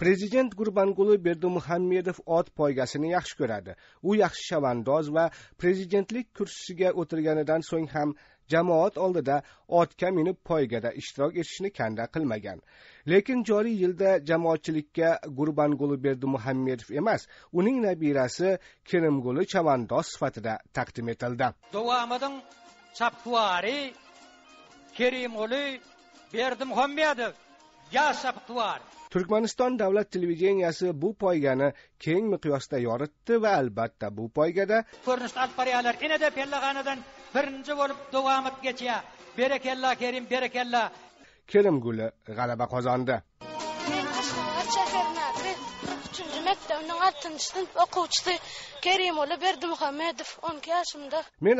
prezident gurbanguli berdimuhammedov ot poygasini yaxshi ko'radi u yaxshi shavandoz va prezidentlik kursisiga o'tirganidan so'ng ham jamoat oldida otga minib poygada ishtirok etishni kanda qilmagan lekin joriy yilda jamoatchilikka gurbanguli berdimuhammedov emas uning nabirasi kerimguli chavandoz sifatida taqdim etildi kerimguli berdimuhammedov yosh iqtidor turkmaniston davlat televideniyasi bu poygani keng miqyosda yoritdi va albatta bu poygada ko'rinishni olib birinchi bo'lib davomidgacha berakalla kerim berakalla kerimguli g'alaba qozondi men qashqadaryo maktabning o'n yoshimda men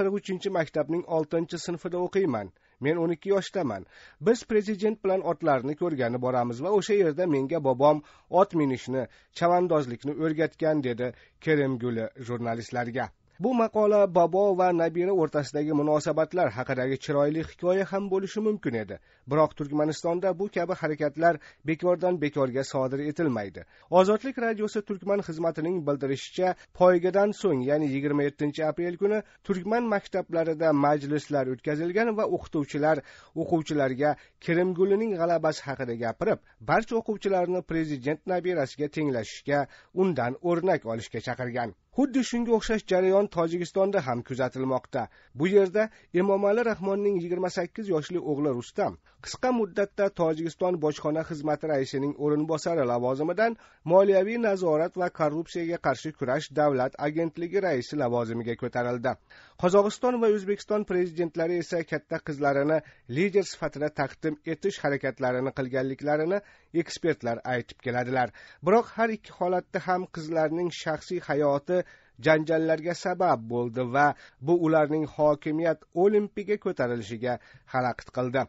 qirq uchinchi maktabning oltinchi sinfida o'qiyman men o'n ikki yoshdaman biz prezident bilan otlarni ko'rgani boramiz va o'sha yerda menga bobom ot minishni chavandozlikni o'rgatgan dedi kerimguli jurnalistlarga bu maqola bobo va nabira o'rtasidagi munosabatlar haqidagi chiroyli hikoya ham bo'lishi mumkin edi biroq turkmanistonda bu kabi harakatlar bekordan bekorga sodir etilmaydi ozodlik radiosi turkman xizmatining bildirishicha poygadan so'ng ya'ni yigirma yettinchi aprel kuni turkman maktablarida majlislar o'tkazilgan va o'qituvchilar o'quvchilarga kirimgulining g'alabasi haqida gapirib barcha o'quvchilarni prezident nabirasiga tenglashishga undan o'rnak olishga chaqirgan xuddi shunga o'xshash jarayon tojikistonda ham kuzatilmoqda bu yerda emomali rahmonning yigirma sakkiz yoshli o'g'li rustam qisqa muddatda tojikiston bojxona xizmati raisining o'rinbosari lavozimidan moliyaviy nazorat va korrupsiyaga qarshi kurash davlat agentligi raisi lavozimiga ko'tarildi qozog'iston va o'zbekiston prezidentlari esa katta qizlarini lider sifatida taqdim etish harakatlarini qilganliklarini ekspertlar aytib keladilar biroq har ikki holatda ham qizlarning shaxsiy hayoti janjallarga sabab bo'ldi va bu ularning hokimiyat olimpiga ko'tarilishiga xalaqit qildi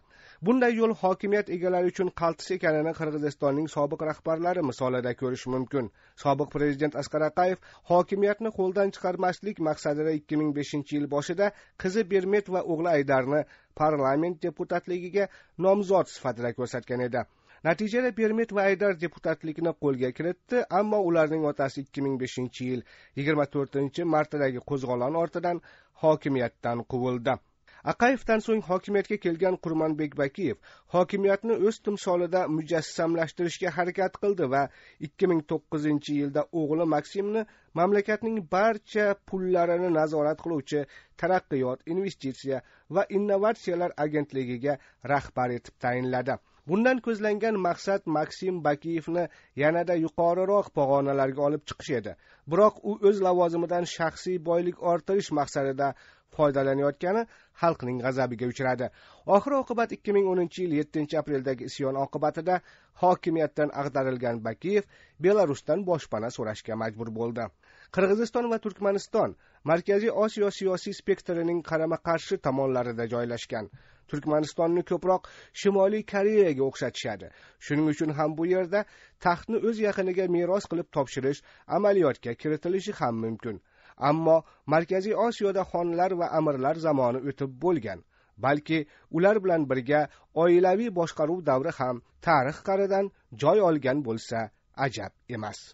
bunday yo'l hokimiyat egalari uchun qaltis ekanini qirg'izistonning sobiq rahbarlari misolida ko'rish mumkin sobiq prezident asqar akayev hokimiyatni qo'ldan chiqarmaslik maqsadida ikki ming beshinchi yil boshida qizi bermet va o'g'li aydarni parlament deputatligiga nomzod sifatida ko'rsatgan edi natijada permit va aydar deputatlikni qo'lga kiritdi ammo ularning otasi ikki ming beshinchi yil yigirma to'rtinchi martdagi qo'zg'olon ortidan hokimiyatdan quvildi aqayevdan so'ng hokimiyatga kelgan qurmanbek bakiyev hokimiyatni o'z timsolida mujassamlashtirishga harakat qildi va ikki ming to'qqizinchi yilda o'g'li maksimni mamlakatning barcha pullarini nazorat qiluvchi taraqqiyot investitsiya va innovatsiyalar agentligiga rahbar etib tayinladi bundan ko'zlangan maqsad maksim bakiyevni yanada yuqoriroq pog'onalarga olib chiqish edi biroq u o'z lavozimidan shaxsiy boylik orttirish maqsadida foydalanayotgani xalqning g'azabiga uchradi oxir oqibat ikki ming o'ninchi yil yettinchi apreldagi isyon oqibatida hokimiyatdan ag'darilgan bakiyev belarusdan boshpana so'rashga majbur bo'ldi qirg'iziston va turkmaniston markaziy osiyo siyosiy spektrining qarama qarshi tomonlarida joylashgan turkmanistonni ko'proq shimoliy koreyaga o'xshatishadi shuning uchun ham bu yerda taxtni o'z yaqiniga meros qilib topshirish amaliyotga kiritilishi ham mumkin ammo markaziy osiyoda xonlar va amirlar zamoni o'tib bo'lgan balki ular bilan birga oilaviy boshqaruv davri ham tarix qa'ridan joy olgan bo'lsa ajab emas